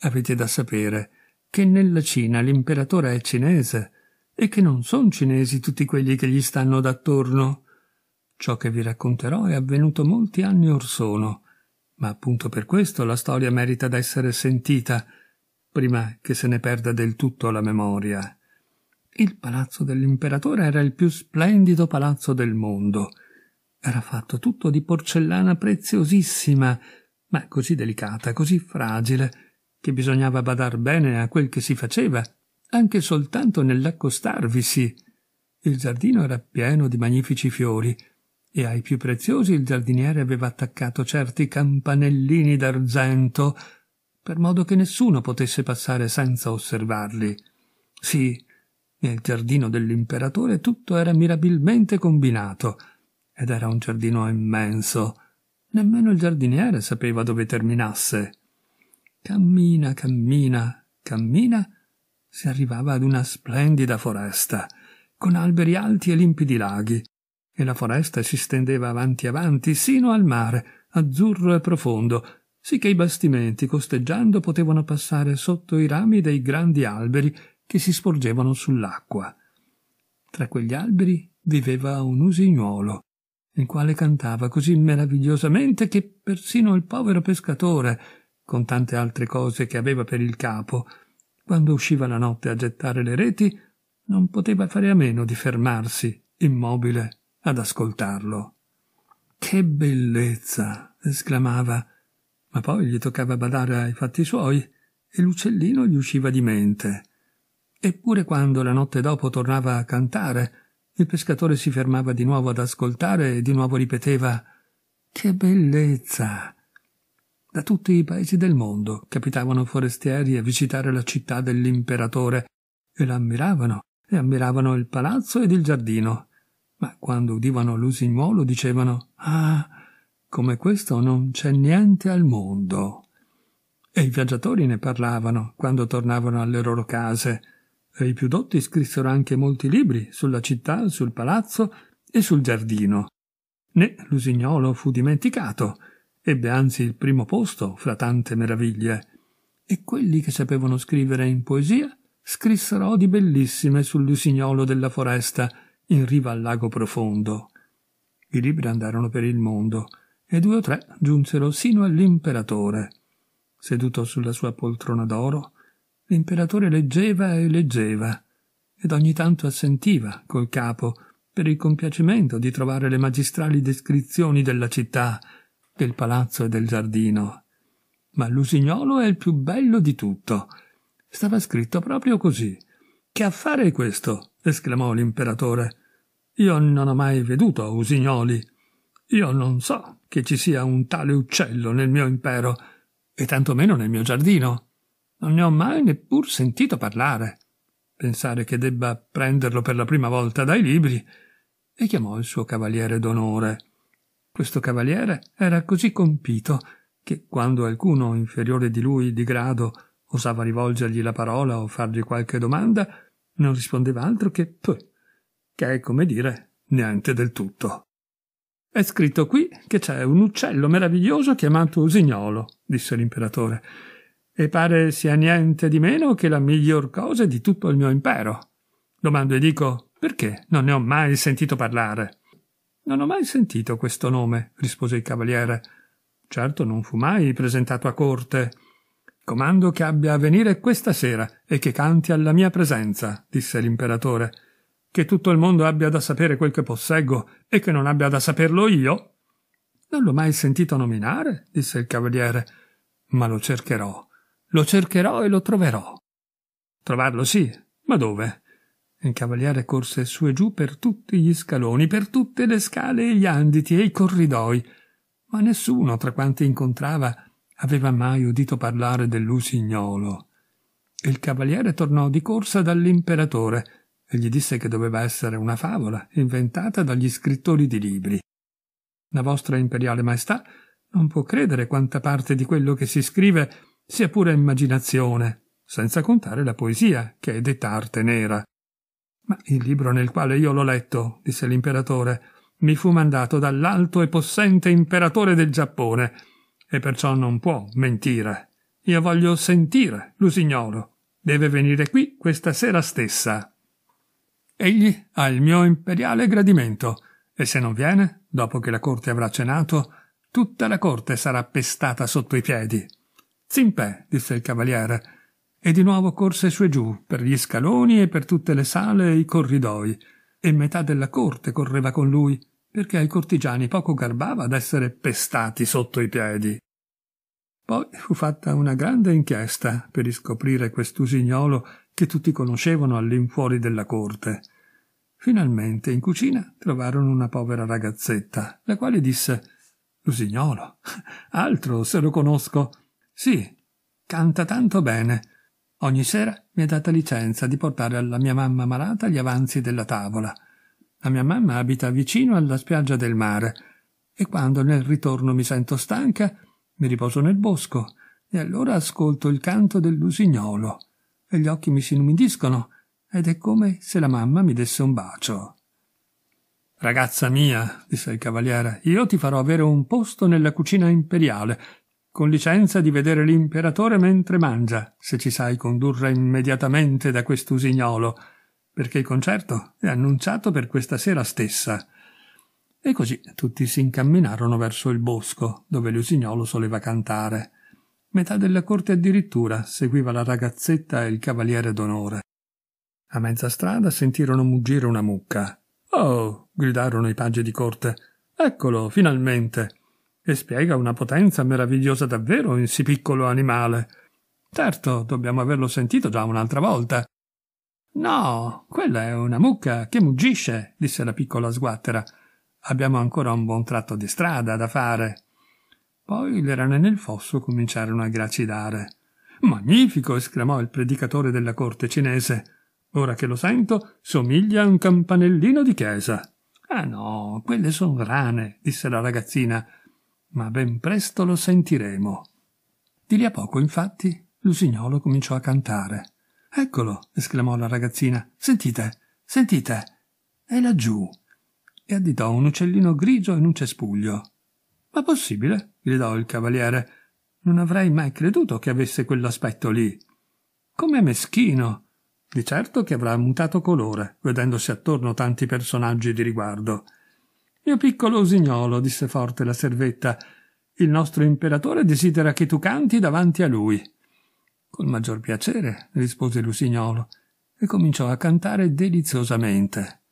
Avete da sapere che nella Cina l'imperatore è cinese e che non son cinesi tutti quelli che gli stanno d'attorno. Ciò che vi racconterò è avvenuto molti anni or sono, ma appunto per questo la storia merita d'essere sentita, prima che se ne perda del tutto la memoria. Il palazzo dell'imperatore era il più splendido palazzo del mondo. Era fatto tutto di porcellana preziosissima, ma così delicata, così fragile, che bisognava badar bene a quel che si faceva, anche soltanto nell'accostarvisi. Il giardino era pieno di magnifici fiori, e ai più preziosi il giardiniere aveva attaccato certi campanellini d'argento, per modo che nessuno potesse passare senza osservarli. Sì, nel giardino dell'imperatore tutto era mirabilmente combinato, ed era un giardino immenso. Nemmeno il giardiniere sapeva dove terminasse. Cammina, cammina, cammina, si arrivava ad una splendida foresta, con alberi alti e limpidi laghi, e la foresta si stendeva avanti avanti sino al mare, azzurro e profondo, sì che i bastimenti costeggiando potevano passare sotto i rami dei grandi alberi che si sporgevano sull'acqua. Tra quegli alberi viveva un usignuolo, il quale cantava così meravigliosamente che persino il povero pescatore, con tante altre cose che aveva per il capo, quando usciva la notte a gettare le reti, non poteva fare a meno di fermarsi, immobile, ad ascoltarlo. Che bellezza! esclamava, ma poi gli toccava badare ai fatti suoi e l'uccellino gli usciva di mente. Eppure quando la notte dopo tornava a cantare, il pescatore si fermava di nuovo ad ascoltare e di nuovo ripeteva Che bellezza! Da tutti i paesi del mondo capitavano forestieri a visitare la città dell'imperatore e la ammiravano, e ammiravano il palazzo ed il giardino. Ma quando udivano l'usignuolo dicevano Ah, come questo non c'è niente al mondo. E i viaggiatori ne parlavano quando tornavano alle loro case, e i più dotti scrissero anche molti libri sulla città, sul palazzo e sul giardino. Né l'usignolo fu dimenticato, ebbe anzi il primo posto fra tante meraviglie, e quelli che sapevano scrivere in poesia scrissero odi bellissime sull'usignolo della foresta in riva al lago profondo. I libri andarono per il mondo e due o tre giunsero sino all'imperatore. Seduto sulla sua poltrona d'oro, l'imperatore leggeva e leggeva ed ogni tanto assentiva col capo per il compiacimento di trovare le magistrali descrizioni della città del palazzo e del giardino. Ma l'usignolo è il più bello di tutto. Stava scritto proprio così. Che affare è questo? esclamò l'imperatore. Io non ho mai veduto usignoli. Io non so che ci sia un tale uccello nel mio impero, e tantomeno nel mio giardino. Non ne ho mai neppur sentito parlare. Pensare che debba prenderlo per la prima volta dai libri, e chiamò il suo cavaliere d'onore questo cavaliere era così compito che quando alcuno inferiore di lui di grado osava rivolgergli la parola o fargli qualche domanda, non rispondeva altro che p, che è come dire niente del tutto. È scritto qui che c'è un uccello meraviglioso chiamato usignolo, disse l'imperatore, e pare sia niente di meno che la miglior cosa di tutto il mio impero. Domando e dico perché non ne ho mai sentito parlare. Non ho mai sentito questo nome, rispose il cavaliere. Certo non fu mai presentato a corte. Comando che abbia a venire questa sera e che canti alla mia presenza, disse l'imperatore. Che tutto il mondo abbia da sapere quel che posseggo e che non abbia da saperlo io. Non l'ho mai sentito nominare, disse il cavaliere, ma lo cercherò. Lo cercherò e lo troverò. Trovarlo sì, ma dove? Il cavaliere corse su e giù per tutti gli scaloni, per tutte le scale e gli anditi e i corridoi, ma nessuno tra quanti incontrava aveva mai udito parlare dell'usignolo. Il cavaliere tornò di corsa dall'imperatore e gli disse che doveva essere una favola inventata dagli scrittori di libri. La vostra imperiale maestà non può credere quanta parte di quello che si scrive sia pura immaginazione, senza contare la poesia, che è detta arte nera. Ma il libro nel quale io l'ho letto, disse l'imperatore, mi fu mandato dall'alto e possente imperatore del Giappone, e perciò non può mentire. Io voglio sentire l'usignolo. Deve venire qui questa sera stessa. Egli ha il mio imperiale gradimento, e se non viene, dopo che la corte avrà cenato, tutta la corte sarà pestata sotto i piedi. Zimpè, disse il cavaliere, e di nuovo corse su e giù, per gli scaloni e per tutte le sale e i corridoi, e metà della corte correva con lui, perché ai cortigiani poco garbava essere pestati sotto i piedi. Poi fu fatta una grande inchiesta per riscoprire quest'usignolo che tutti conoscevano all'infuori della corte. Finalmente in cucina trovarono una povera ragazzetta, la quale disse L'usignolo. Altro se lo conosco. Sì, canta tanto bene Ogni sera mi è data licenza di portare alla mia mamma malata gli avanzi della tavola. La mia mamma abita vicino alla spiaggia del mare e quando nel ritorno mi sento stanca mi riposo nel bosco e allora ascolto il canto dell'usignolo e gli occhi mi si inumidiscono ed è come se la mamma mi desse un bacio. Ragazza mia, disse il cavaliere, io ti farò avere un posto nella cucina imperiale con licenza di vedere l'imperatore mentre mangia, se ci sai condurre immediatamente da quest'usignolo, perché il concerto è annunciato per questa sera stessa. E così tutti si incamminarono verso il bosco, dove l'usignolo soleva cantare. Metà della corte addirittura seguiva la ragazzetta e il cavaliere d'onore. A mezza strada sentirono muggire una mucca. Oh! gridarono i pagi di corte. Eccolo, finalmente! e spiega una potenza meravigliosa davvero in sì piccolo animale. Certo, dobbiamo averlo sentito già un'altra volta. No, quella è una mucca che muggisce, disse la piccola sguattera. Abbiamo ancora un buon tratto di strada da fare. Poi le rane nel fosso cominciarono a gracidare. Magnifico! esclamò il predicatore della corte cinese. Ora che lo sento, somiglia a un campanellino di chiesa. Ah no, quelle son rane, disse la ragazzina ma ben presto lo sentiremo. Di lì a poco, infatti, l'usignolo cominciò a cantare. Eccolo, esclamò la ragazzina. Sentite, sentite, è laggiù. E additò un uccellino grigio in un cespuglio. Ma possibile? gridò il cavaliere. Non avrei mai creduto che avesse quell'aspetto lì. Com'è meschino! Di certo che avrà mutato colore, vedendosi attorno tanti personaggi di riguardo. Mio piccolo usignolo, disse forte la servetta, il nostro imperatore desidera che tu canti davanti a lui. Col maggior piacere, rispose l'usignolo, e cominciò a cantare deliziosamente.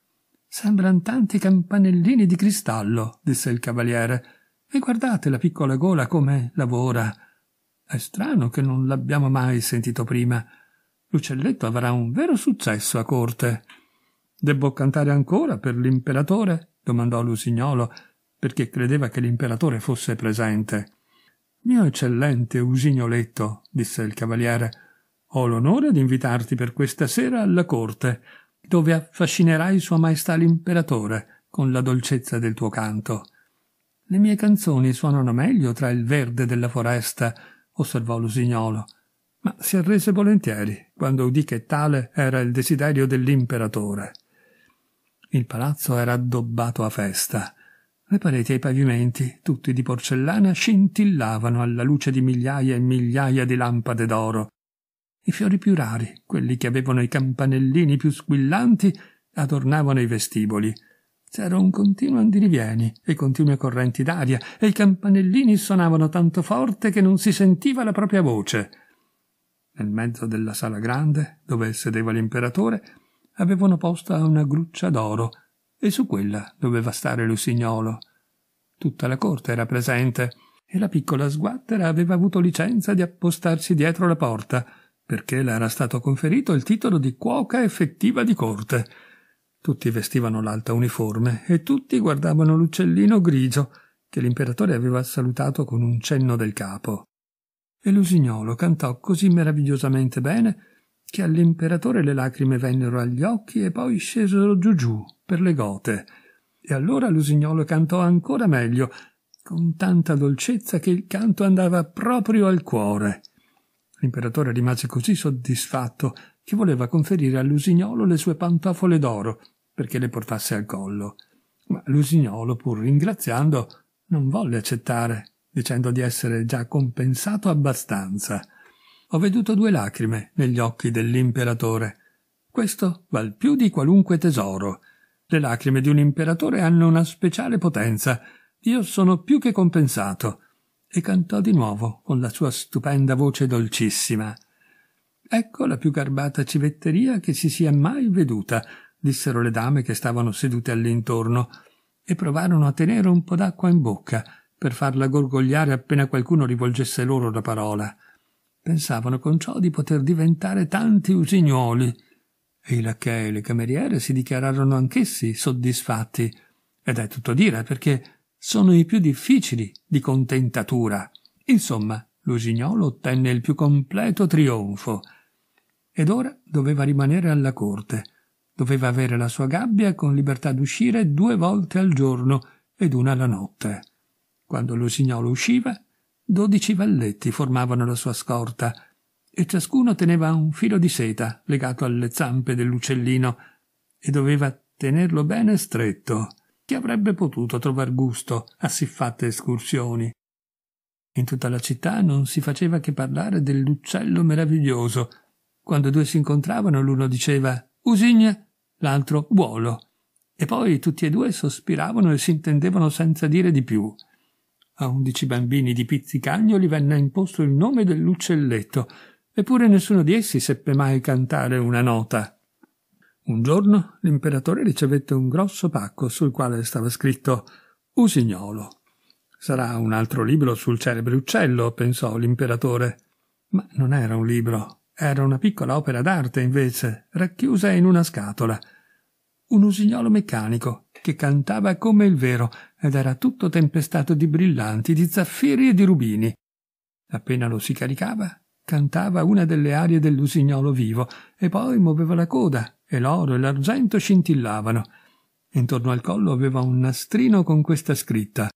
Sembran tanti campanellini di cristallo, disse il cavaliere, e guardate la piccola gola come lavora. È strano che non l'abbiamo mai sentito prima. L'uccelletto avrà un vero successo a corte. Debbo cantare ancora per l'imperatore? domandò Lusignolo, perché credeva che l'imperatore fosse presente. Mio eccellente Usignoletto, disse il cavaliere, ho l'onore di invitarti per questa sera alla corte, dove affascinerai Sua Maestà l'imperatore con la dolcezza del tuo canto. Le mie canzoni suonano meglio tra il verde della foresta, osservò l'usignolo, ma si arrese volentieri quando udì che tale era il desiderio dell'imperatore. Il palazzo era addobbato a festa. Le pareti e i pavimenti, tutti di porcellana, scintillavano alla luce di migliaia e migliaia di lampade d'oro. I fiori più rari, quelli che avevano i campanellini più squillanti, adornavano i vestiboli. C'era un continuo andirivieni e continue correnti d'aria, e i campanellini suonavano tanto forte che non si sentiva la propria voce. Nel mezzo della sala grande, dove sedeva l'imperatore, avevano posta una gruccia d'oro e su quella doveva stare l'usignolo. Tutta la corte era presente e la piccola sguattera aveva avuto licenza di appostarsi dietro la porta perché le era stato conferito il titolo di cuoca effettiva di corte. Tutti vestivano l'alta uniforme e tutti guardavano l'uccellino grigio che l'imperatore aveva salutato con un cenno del capo. E l'usignolo cantò così meravigliosamente bene che all'imperatore le lacrime vennero agli occhi e poi scesero giù giù per le gote. E allora l'usignolo cantò ancora meglio, con tanta dolcezza che il canto andava proprio al cuore. L'imperatore rimase così soddisfatto che voleva conferire all'usignolo le sue pantofole d'oro perché le portasse al collo. Ma l'usignolo, pur ringraziando, non volle accettare, dicendo di essere già compensato abbastanza. Ho veduto due lacrime negli occhi dell'imperatore. Questo val più di qualunque tesoro. Le lacrime di un imperatore hanno una speciale potenza. Io sono più che compensato. E cantò di nuovo con la sua stupenda voce dolcissima. Ecco la più garbata civetteria che si sia mai veduta, dissero le dame che stavano sedute all'intorno, e provarono a tenere un po d'acqua in bocca per farla gorgogliare appena qualcuno rivolgesse loro la parola. Pensavano con ciò di poter diventare tanti usignoli. E i lacchei e le cameriere si dichiararono anch'essi soddisfatti. Ed è tutto dire, perché sono i più difficili di contentatura. Insomma, l'usignolo ottenne il più completo trionfo. Ed ora doveva rimanere alla corte. Doveva avere la sua gabbia con libertà d'uscire due volte al giorno ed una alla notte. Quando l'usignolo usciva, Dodici valletti formavano la sua scorta e ciascuno teneva un filo di seta legato alle zampe dell'uccellino e doveva tenerlo bene stretto. Chi avrebbe potuto trovar gusto a siffatte escursioni? In tutta la città non si faceva che parlare dell'uccello meraviglioso. Quando due si incontravano, l'uno diceva usigna, l'altro buolo, e poi tutti e due sospiravano e si intendevano senza dire di più. A undici bambini di pizzicagnoli venne imposto il nome dell'uccelletto, eppure nessuno di essi seppe mai cantare una nota. Un giorno l'imperatore ricevette un grosso pacco sul quale stava scritto Usignolo. Sarà un altro libro sul celebre uccello, pensò l'imperatore. Ma non era un libro, era una piccola opera d'arte, invece, racchiusa in una scatola. Un usignolo meccanico, che cantava come il vero ed era tutto tempestato di brillanti, di zaffiri e di rubini. Appena lo si caricava, cantava una delle arie dell'usignolo vivo e poi muoveva la coda e l'oro e l'argento scintillavano. Intorno al collo aveva un nastrino con questa scritta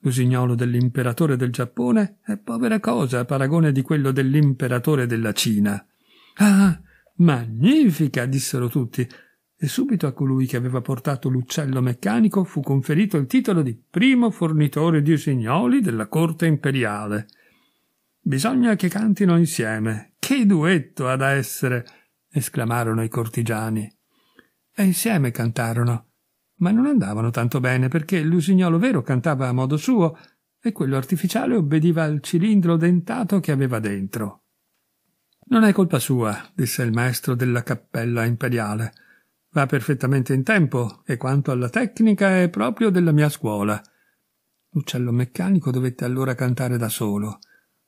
l'usignolo dell'imperatore del Giappone è povera cosa a paragone di quello dell'imperatore della Cina. Ah, magnifica, dissero tutti, e subito a colui che aveva portato l'uccello meccanico fu conferito il titolo di primo fornitore di usignoli della corte imperiale. Bisogna che cantino insieme. Che duetto ha da essere! esclamarono i cortigiani. E insieme cantarono. Ma non andavano tanto bene perché l'usignolo vero cantava a modo suo e quello artificiale obbediva al cilindro dentato che aveva dentro. Non è colpa sua, disse il maestro della cappella imperiale. Va perfettamente in tempo e quanto alla tecnica è proprio della mia scuola. L'uccello meccanico dovette allora cantare da solo.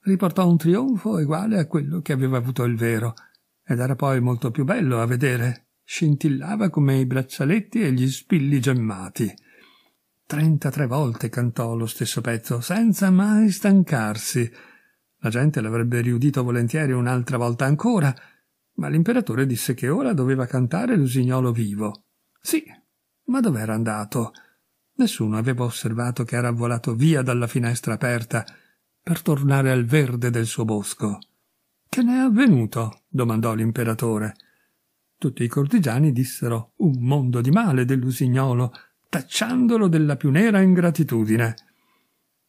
Riportò un trionfo uguale a quello che aveva avuto il vero, ed era poi molto più bello a vedere. Scintillava come i braccialetti e gli spilli gemmati. Trentatré volte cantò lo stesso pezzo, senza mai stancarsi. La gente l'avrebbe riudito volentieri un'altra volta ancora, ma l'imperatore disse che ora doveva cantare l'usignolo vivo. Sì, ma dov'era andato? Nessuno aveva osservato che era volato via dalla finestra aperta per tornare al verde del suo bosco. Che ne è avvenuto? domandò l'imperatore. Tutti i cortigiani dissero un mondo di male dell'usignolo, tacciandolo della più nera ingratitudine.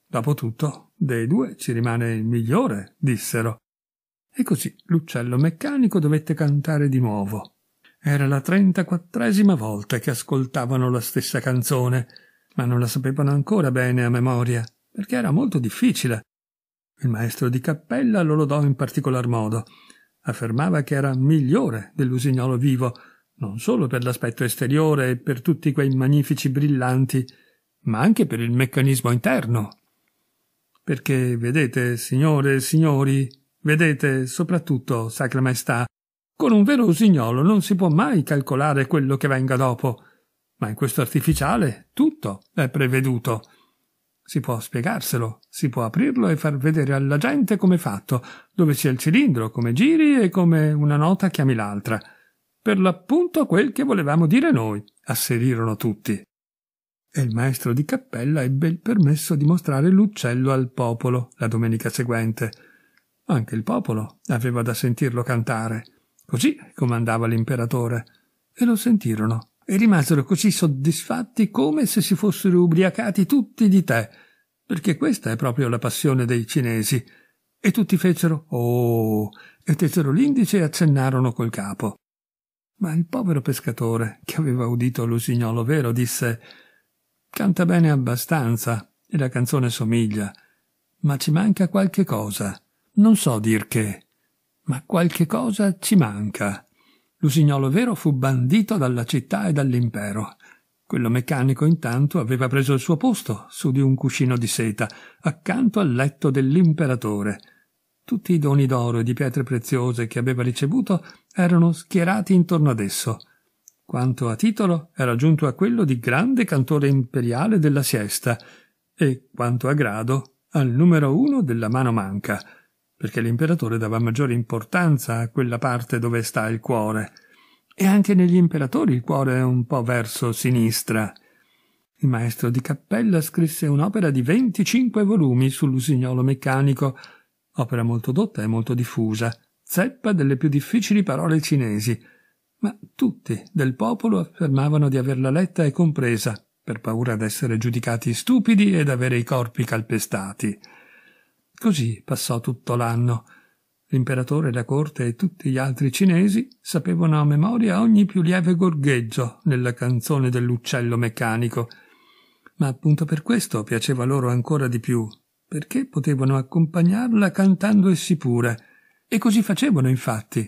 Dopotutto, dei due ci rimane il migliore, dissero. E così l'uccello meccanico dovette cantare di nuovo. Era la trentaquattresima volta che ascoltavano la stessa canzone, ma non la sapevano ancora bene a memoria, perché era molto difficile. Il maestro di cappella lo lodò in particolar modo. Affermava che era migliore dell'usignolo vivo, non solo per l'aspetto esteriore e per tutti quei magnifici brillanti, ma anche per il meccanismo interno. Perché, vedete, signore e signori, Vedete, soprattutto, Sacra Maestà, con un vero usignolo non si può mai calcolare quello che venga dopo, ma in questo artificiale tutto è preveduto. Si può spiegarselo, si può aprirlo e far vedere alla gente come è fatto, dove sia il cilindro, come giri e come una nota chiami l'altra. Per l'appunto quel che volevamo dire noi, asserirono tutti. E il maestro di cappella ebbe il permesso di mostrare l'uccello al popolo la domenica seguente anche il popolo aveva da sentirlo cantare. Così comandava l'imperatore. E lo sentirono e rimasero così soddisfatti come se si fossero ubriacati tutti di tè, perché questa è proprio la passione dei cinesi. E tutti fecero Oh! e tesero l'indice e accennarono col capo. Ma il povero pescatore, che aveva udito l'usignolo vero, disse Canta bene abbastanza, e la canzone somiglia, ma ci manca qualche cosa. Non so dir che, ma qualche cosa ci manca. L'usignolo vero fu bandito dalla città e dall'impero. Quello meccanico intanto aveva preso il suo posto su di un cuscino di seta, accanto al letto dell'imperatore. Tutti i doni d'oro e di pietre preziose che aveva ricevuto erano schierati intorno ad esso. Quanto a titolo, era giunto a quello di grande cantore imperiale della siesta e, quanto a grado, al numero uno della mano manca, perché l'imperatore dava maggiore importanza a quella parte dove sta il cuore. E anche negli imperatori il cuore è un po' verso sinistra. Il maestro di cappella scrisse un'opera di 25 volumi sull'usignolo meccanico, opera molto dotta e molto diffusa, zeppa delle più difficili parole cinesi, ma tutti del popolo affermavano di averla letta e compresa, per paura d'essere giudicati stupidi e d'avere i corpi calpestati. Così passò tutto l'anno. L'imperatore, la corte e tutti gli altri cinesi sapevano a memoria ogni più lieve gorgheggio nella canzone dell'uccello meccanico. Ma appunto per questo piaceva loro ancora di più, perché potevano accompagnarla cantando essi pure. E così facevano, infatti.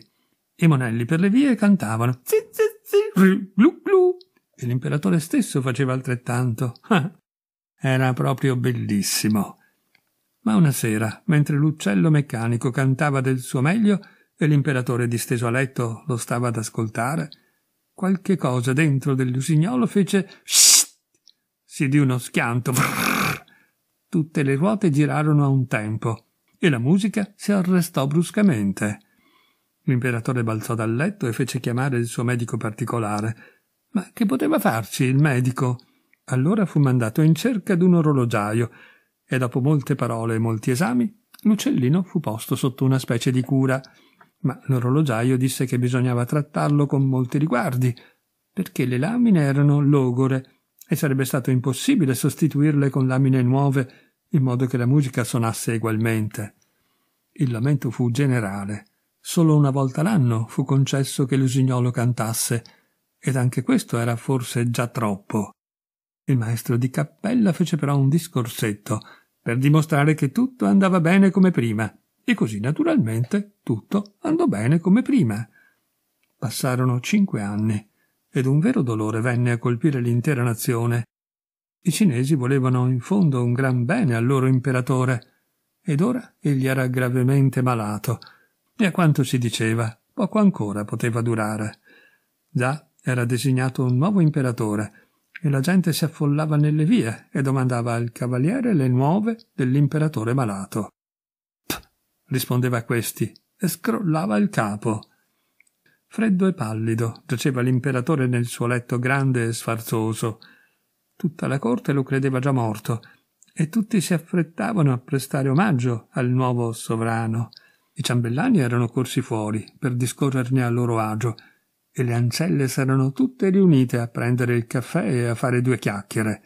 I monelli per le vie cantavano zi zi zi, glu glu, e l'imperatore stesso faceva altrettanto. Era proprio bellissimo. Ma una sera, mentre l'uccello meccanico cantava del suo meglio e l'imperatore disteso a letto lo stava ad ascoltare, qualche cosa dentro dell'usignolo fece Shhh! si di uno schianto. Brrr! Tutte le ruote girarono a un tempo e la musica si arrestò bruscamente. L'imperatore balzò dal letto e fece chiamare il suo medico particolare. Ma che poteva farci il medico? Allora fu mandato in cerca d'un orologiaio e dopo molte parole e molti esami, l'uccellino fu posto sotto una specie di cura, ma l'orologiaio disse che bisognava trattarlo con molti riguardi, perché le lamine erano logore e sarebbe stato impossibile sostituirle con lamine nuove in modo che la musica suonasse egualmente. Il lamento fu generale. Solo una volta l'anno fu concesso che l'usignolo cantasse, ed anche questo era forse già troppo. Il maestro di cappella fece però un discorsetto per dimostrare che tutto andava bene come prima. E così naturalmente tutto andò bene come prima. Passarono cinque anni ed un vero dolore venne a colpire l'intera nazione. I cinesi volevano in fondo un gran bene al loro imperatore, ed ora egli era gravemente malato, e a quanto si diceva poco ancora poteva durare. Già era designato un nuovo imperatore, e la gente si affollava nelle vie e domandava al cavaliere le nuove dell'imperatore malato. Pff, rispondeva a questi e scrollava il capo. Freddo e pallido giaceva l'imperatore nel suo letto grande e sfarzoso. Tutta la corte lo credeva già morto e tutti si affrettavano a prestare omaggio al nuovo sovrano. I ciambellani erano corsi fuori per discorrerne a loro agio e le ancelle s'erano tutte riunite a prendere il caffè e a fare due chiacchiere.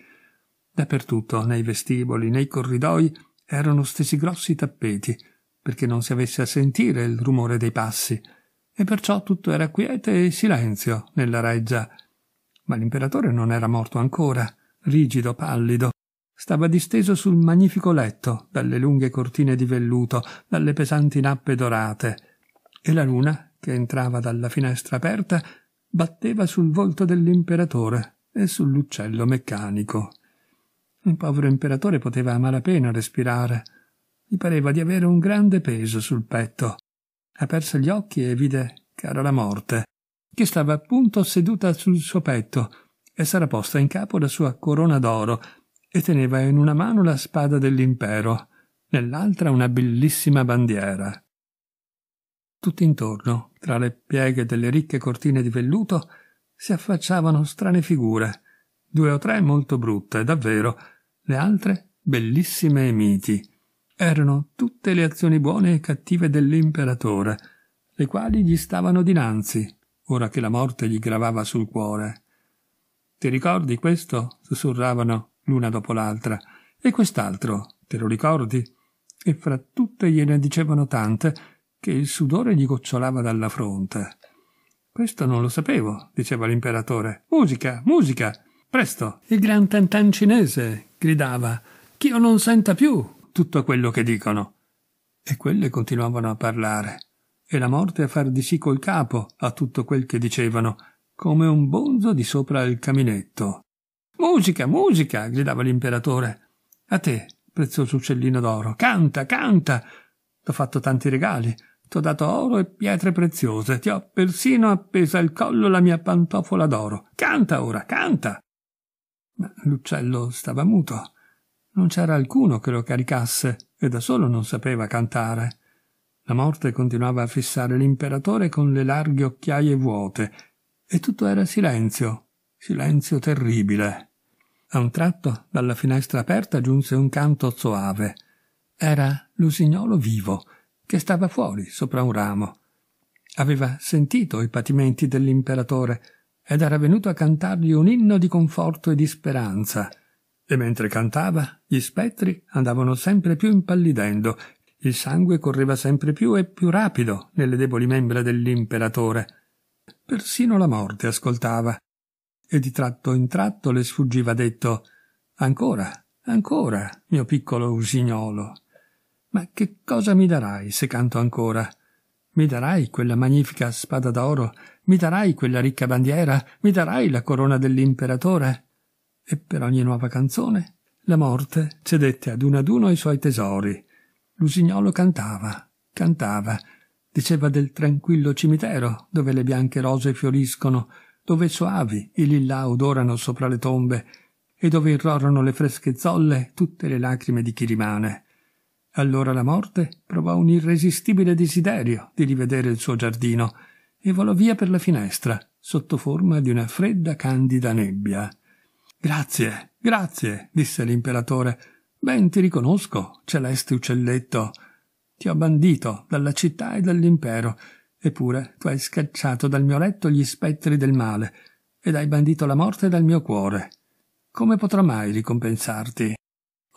Dappertutto, nei vestiboli, nei corridoi, erano stesi grossi tappeti, perché non si avesse a sentire il rumore dei passi, e perciò tutto era quiete e silenzio nella reggia. Ma l'imperatore non era morto ancora, rigido, pallido. Stava disteso sul magnifico letto, dalle lunghe cortine di velluto, dalle pesanti nappe dorate, e la luna che entrava dalla finestra aperta, batteva sul volto dell'imperatore e sull'uccello meccanico. Il povero imperatore poteva a malapena respirare. Gli pareva di avere un grande peso sul petto. Aperse gli occhi e vide che era la morte, che stava appunto seduta sul suo petto e s'era posta in capo la sua corona d'oro e teneva in una mano la spada dell'impero, nell'altra una bellissima bandiera. Tutt'intorno, tra le pieghe delle ricche cortine di velluto, si affacciavano strane figure, due o tre molto brutte, davvero, le altre bellissime e miti. Erano tutte le azioni buone e cattive dell'imperatore, le quali gli stavano dinanzi, ora che la morte gli gravava sul cuore. Ti ricordi questo? sussurravano l'una dopo l'altra. E quest'altro, te lo ricordi? E fra tutte gliene dicevano tante, che il sudore gli gocciolava dalla fronte. Questo non lo sapevo, diceva l'imperatore. Musica, musica, presto. Il gran tantan cinese, gridava, ch'io non senta più tutto quello che dicono. E quelle continuavano a parlare, e la morte a far di sì col capo a tutto quel che dicevano, come un bonzo di sopra il caminetto. Musica, musica, gridava l'imperatore. A te, prezioso uccellino d'oro, canta, canta. T'ho fatto tanti regali T'ho dato oro e pietre preziose, ti ho persino appesa al collo la mia pantofola d'oro. Canta ora, canta! Ma l'uccello stava muto. Non c'era alcuno che lo caricasse e da solo non sapeva cantare. La morte continuava a fissare l'imperatore con le larghe occhiaie vuote e tutto era silenzio, silenzio terribile. A un tratto, dalla finestra aperta giunse un canto soave. Era l'usignolo vivo che stava fuori sopra un ramo. Aveva sentito i patimenti dell'imperatore ed era venuto a cantargli un inno di conforto e di speranza. E mentre cantava, gli spettri andavano sempre più impallidendo, il sangue correva sempre più e più rapido nelle deboli membra dell'imperatore. Persino la morte ascoltava, e di tratto in tratto le sfuggiva detto Ancora, ancora, mio piccolo usignolo. Ma che cosa mi darai se canto ancora? Mi darai quella magnifica spada d'oro? Mi darai quella ricca bandiera? Mi darai la corona dell'imperatore? E per ogni nuova canzone la morte cedette ad uno ad uno i suoi tesori. Lusignolo cantava, cantava, diceva del tranquillo cimitero dove le bianche rose fioriscono, dove soavi i lillà odorano sopra le tombe e dove irrorano le fresche zolle tutte le lacrime di chi rimane. Allora la morte provò un irresistibile desiderio di rivedere il suo giardino e volò via per la finestra, sotto forma di una fredda candida nebbia. Grazie, grazie, disse l'imperatore. Ben ti riconosco, celeste uccelletto. Ti ho bandito dalla città e dall'impero, eppure tu hai scacciato dal mio letto gli spettri del male ed hai bandito la morte dal mio cuore. Come potrò mai ricompensarti?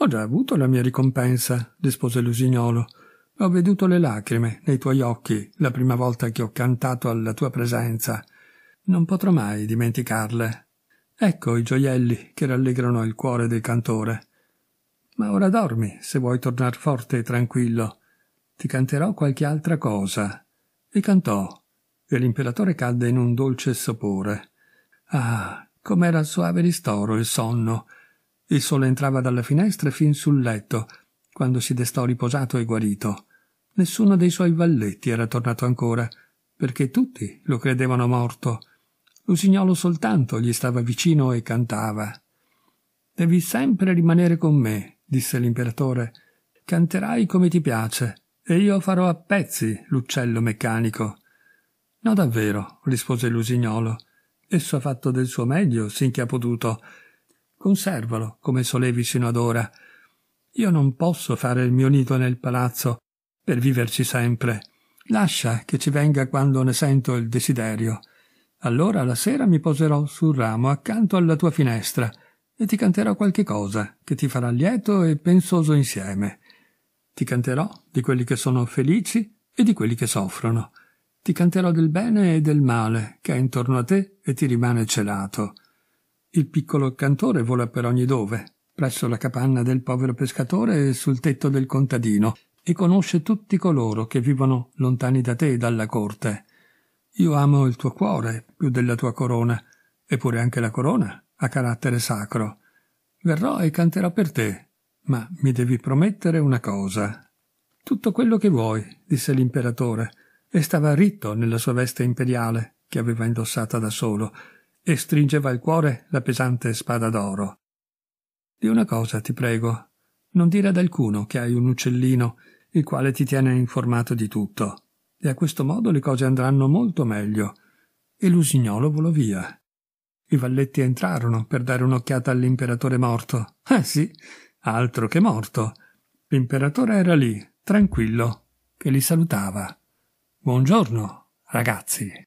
Ho già avuto la mia ricompensa, rispose l'usignolo. Ho veduto le lacrime nei tuoi occhi la prima volta che ho cantato alla tua presenza. Non potrò mai dimenticarle. Ecco i gioielli che rallegrano il cuore del cantore. Ma ora dormi, se vuoi tornar forte e tranquillo. Ti canterò qualche altra cosa. E cantò, e l'imperatore cadde in un dolce sopore. Ah, com'era suave ristoro il sonno, il sole entrava dalle finestre fin sul letto, quando si destò riposato e guarito. Nessuno dei suoi valletti era tornato ancora, perché tutti lo credevano morto. L'usignolo soltanto gli stava vicino e cantava. Devi sempre rimanere con me, disse l'imperatore. Canterai come ti piace, e io farò a pezzi l'uccello meccanico. No, davvero, rispose l'usignolo. Esso ha fatto del suo meglio, sinché ha potuto, conservalo come solevi sino ad ora. Io non posso fare il mio nido nel palazzo per viverci sempre. Lascia che ci venga quando ne sento il desiderio. Allora la sera mi poserò sul ramo accanto alla tua finestra e ti canterò qualche cosa che ti farà lieto e pensoso insieme. Ti canterò di quelli che sono felici e di quelli che soffrono. Ti canterò del bene e del male che è intorno a te e ti rimane celato. Il piccolo cantore vola per ogni dove, presso la capanna del povero pescatore e sul tetto del contadino, e conosce tutti coloro che vivono lontani da te e dalla corte. Io amo il tuo cuore più della tua corona, eppure anche la corona ha carattere sacro. Verrò e canterò per te, ma mi devi promettere una cosa. Tutto quello che vuoi, disse l'imperatore, e stava ritto nella sua veste imperiale, che aveva indossata da solo, e stringeva al cuore la pesante spada d'oro. Di una cosa ti prego, non dire ad alcuno che hai un uccellino il quale ti tiene informato di tutto, e a questo modo le cose andranno molto meglio. E l'usignolo volò via. I valletti entrarono per dare un'occhiata all'imperatore morto. Eh sì, altro che morto. L'imperatore era lì, tranquillo, che li salutava. Buongiorno, ragazzi.